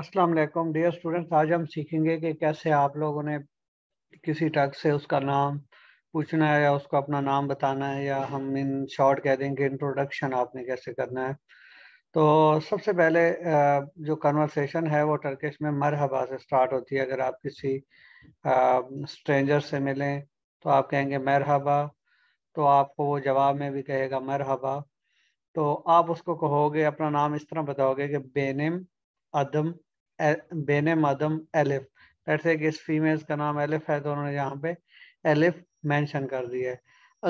अस्सलाम वालेकुम dear students आज हम सीखेंगे कि कैसे आप लोगों ने किसी टग से उसका नाम पूछना है या उसको अपना नाम बताना है या हम इन शॉर्ट कह देंगे इंट्रोडक्शन आपने कैसे करना है तो सबसे पहले जो कन्वर्सेशन है वो टर्किश में मरहबा से स्टार्ट होती है अगर आप किसी स्ट्रेंजर से मिलें तो आप कहेंगे मरहबा तो आपको वो जवाब में भी कहेगा मरहबा तो आप उसको कहोगे अपना नाम इस तरह बताओगे कि बेनिम आदम बेनम आदम एलिफ लेट्स से इस फीमेल्स का नाम एलिफ है तो उन्होंने यहाँ पे एलिफ मेंशन कर दिया है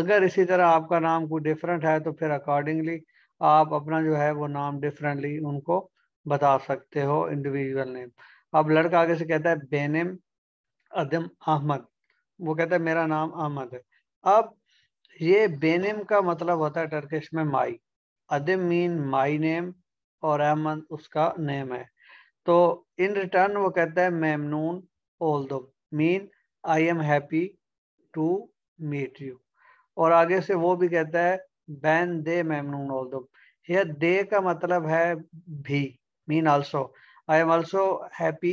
अगर इसी तरह आपका नाम कोई डिफरेंट है तो फिर अकॉर्डिंगली आप अपना जो है वो नाम डिफरेंटली उनको बता सकते हो इंडिविजुअल नेम अब लड़का आगे से कहता है बेनम अदम अहमद वो कहता है मेरा नाम अहमद है अब ये बेनम का मतलब होता है टर्किश में माई अदम मीन माई नेम और अहमद उसका नेम है तो इन रिटर्न वो कहता है मेमनून although mean I am happy to meet you और आगे से वो भी कहता है बैन दे मेमनून ऑल दो यह दे का मतलब है भी mean also I am also happy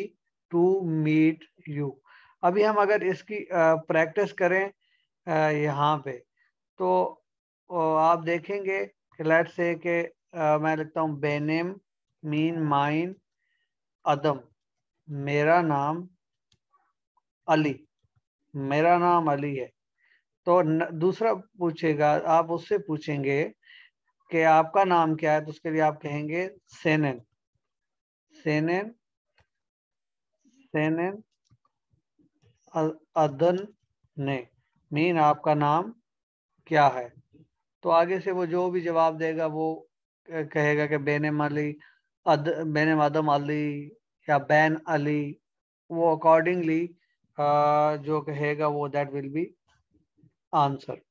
to meet you अभी हम अगर इसकी प्रैक्टिस करें यहाँ पे तो आप देखेंगे कि लेट से के मैं लिखता हूँ बेनेम मीन माइन अदम मेरा नाम अली मेरा नाम अली है तो न, दूसरा पूछेगा आप उससे पूछेंगे कि आपका नाम क्या है तो उसके लिए आप कहेंगे सेनन सेनन सेनन अदन ने मीन आपका नाम क्या है तो आगे से वो जो भी जवाब देगा वो कहेगा कि बैन माली अद, बैन आदम अली या बैन अली वो अकॉर्डिंगली जो कहेगा वो दैट विल बी आंसर